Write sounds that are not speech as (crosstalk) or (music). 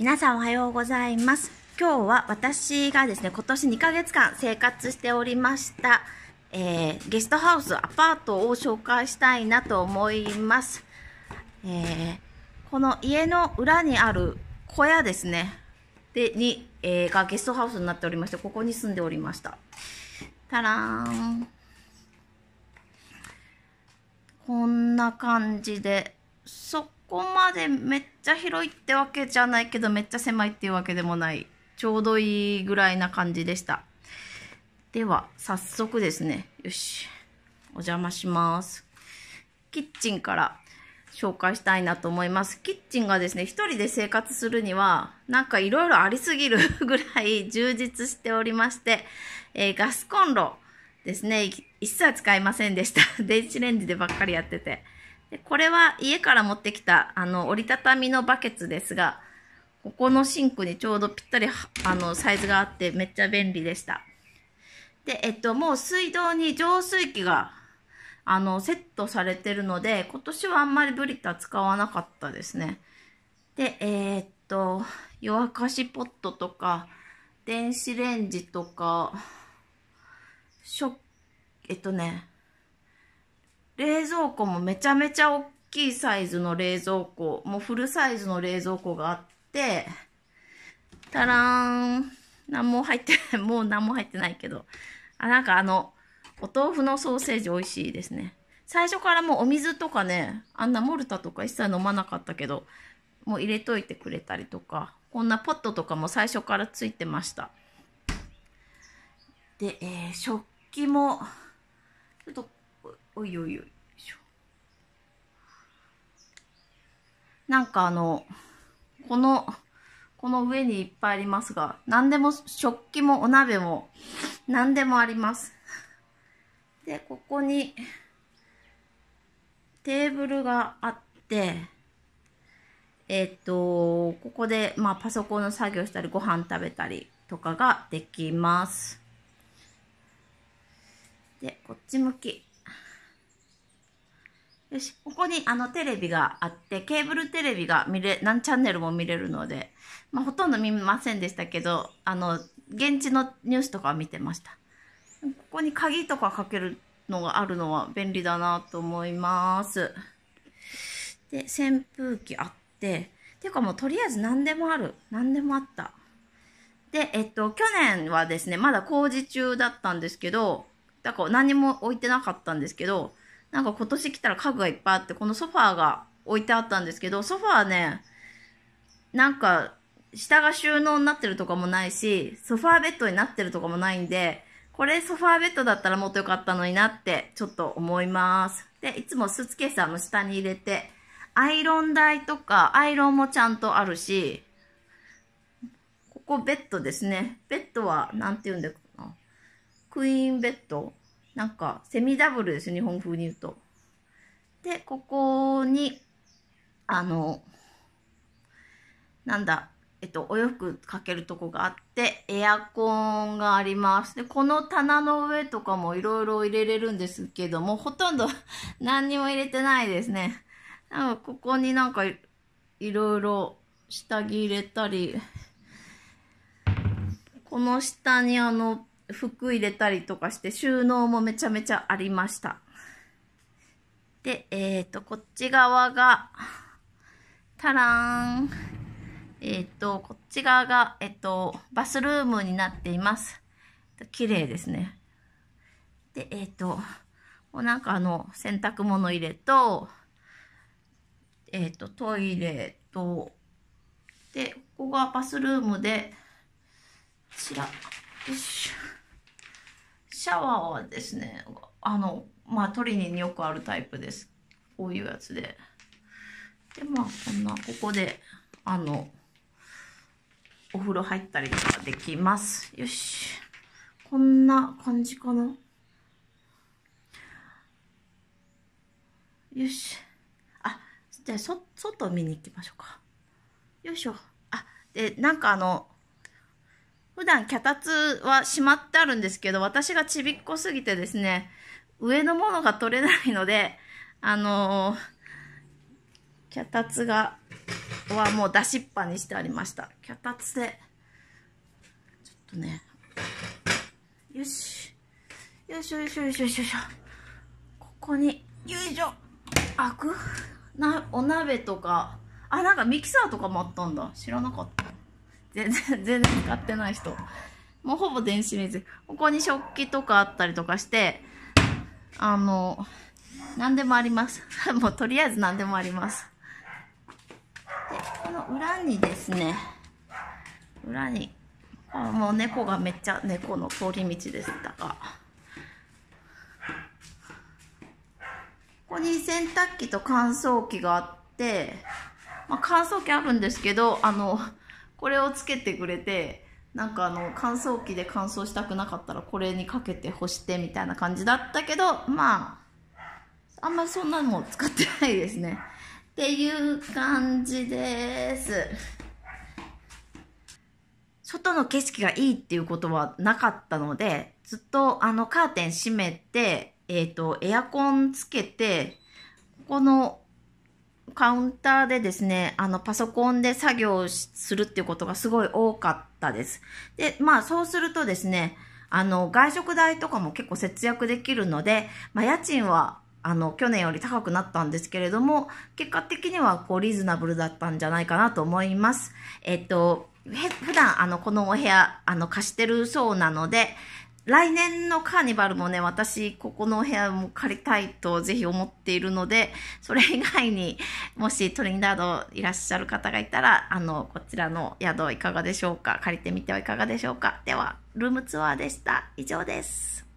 皆さんおはようございます。今日は私がですね、今年2ヶ月間生活しておりました、えー、ゲストハウス、アパートを紹介したいなと思います。えー、この家の裏にある小屋ですね、で、に、えー、がゲストハウスになっておりまして、ここに住んでおりました。たらーん。こんな感じで、そっこまでめっちゃ広いってわけじゃないけどめっちゃ狭いっていうわけでもないちょうどいいぐらいな感じでしたでは早速ですねよしお邪魔しますキッチンから紹介したいなと思います。キッチンがですね、一人で生活するには、なんかいろいろありすぎるぐらい充実しておりまして、えー、ガスコンロですね、一切使いませんでした。電子レンジでばっかりやってて。これは家から持ってきた、あの、折りたたみのバケツですが、ここのシンクにちょうどぴったり、あの、サイズがあって、めっちゃ便利でした。で、えっと、もう水道に浄水器が、あの、セットされてるので、今年はあんまりブリタ使わなかったですね。で、えー、っと、夜明かしポットとか、電子レンジとか、食、えっとね、冷蔵庫もめちゃめちゃ大きいサイズの冷蔵庫、もうフルサイズの冷蔵庫があって、たらーん。何も入って (laughs) もう何も入ってないけど。あ、なんかあの、お豆腐のソーセージ美味しいですね。最初からもうお水とかね、あんなモルタとか一切飲まなかったけど、もう入れといてくれたりとか、こんなポットとかも最初からついてました。で、えー、食器も、ちょっとおいおいおいしょ。なんかあの、この、この上にいっぱいありますが、何でも、食器もお鍋も、何でもあります。で、ここに、テーブルがあって、えっ、と、ここで、まあ、パソコンの作業したり、ご飯食べたりとかができます。で、こっち向き。よし、ここにあのテレビがあって、ケーブルテレビが見れ、何チャンネルも見れるので、まあ、ほとんど見ませんでしたけど、あの、現地のニュースとかは見てました。ここに鍵とかかけるのがあるのは便利だなと思います。で、扇風機あって、ていうかもうとりあえず何でもある。何でもあった。で、えっと、去年はですね、まだ工事中だったんですけど、だから何も置いてなかったんですけど、なんか今年来たら家具がいっぱいあって、このソファーが置いてあったんですけど、ソファーね、なんか、下が収納になってるとかもないし、ソファーベッドになってるとかもないんで、これソファーベッドだったらもっと良かったのになってちょっと思います。で、いつもスーツケースあの下に入れて、アイロン台とかアイロンもちゃんとあるし、ここベッドですね。ベッドは、なんて言うんだっけな。クイーンベッドなんかセミダブルです、日本風に言うと。で、ここに、あの、なんだ、えっと、お洋服かけるとこがあって、エアコンがあります。で、この棚の上とかもいろいろ入れれるんですけども、ほとんど (laughs) 何にも入れてないですね。なんかここになんかいろいろ下着入れたり、この下にあの、服入れたりとかして収納もめちゃめちゃありました。で、えっ、ー、と、こっち側が、たらーん。えっ、ー、と、こっち側が、えっ、ー、と、バスルームになっています。綺麗ですね。で、えっ、と、もうなんかあの、洗濯物入れと、えっ、と、トイレと、で、ここがバスルームで、こちら。シャワーはですね、あの、まあ、トリニによくあるタイプです。こういうやつで。で、まあ、こんな、ここで、あの、お風呂入ったりとかできます。よし。こんな感じかな。よし。あ、じゃあ、そ、外見に行きましょうか。よいしょ。あ、で、なんかあの、普段脚立はしまってあるんですけど、私がちびっこすぎてですね、上のものが取れないので、あのー、脚立が、はもう出しっぱにしてありました。脚立で、ちょっとね、よし。よいしょよいしょよいしょよいしょ。ここに、よいしょ。開くな、お鍋とか、あ、なんかミキサーとかもあったんだ。知らなかった。全然、全然使ってない人。もうほぼ電子レンジ。ここに食器とかあったりとかして、あの、何でもあります。(laughs) もうとりあえず何でもあります。で、この裏にですね、裏に、あもう猫がめっちゃ猫の通り道でしたが、ここに洗濯機と乾燥機があって、まあ、乾燥機あるんですけど、あの、これをつけてくれて、なんかあの、乾燥機で乾燥したくなかったらこれにかけて干してみたいな感じだったけど、まあ、あんまりそんなの使ってないですね。っていう感じです。外の景色がいいっていうことはなかったので、ずっとあのカーテン閉めて、えっ、ー、と、エアコンつけて、ここのカウンターでですね、あの、パソコンで作業するっていうことがすごい多かったです。で、まあ、そうするとですね、あの、外食代とかも結構節約できるので、まあ、家賃は、あの、去年より高くなったんですけれども、結果的には、こう、リーズナブルだったんじゃないかなと思います。えっと、普段、あの、このお部屋、あの、貸してるそうなので、来年のカーニバルもね、私、ここのお部屋も借りたいとぜひ思っているので、それ以外にもしトリニダードいらっしゃる方がいたら、あの、こちらの宿いかがでしょうか借りてみてはいかがでしょうかでは、ルームツアーでした。以上です。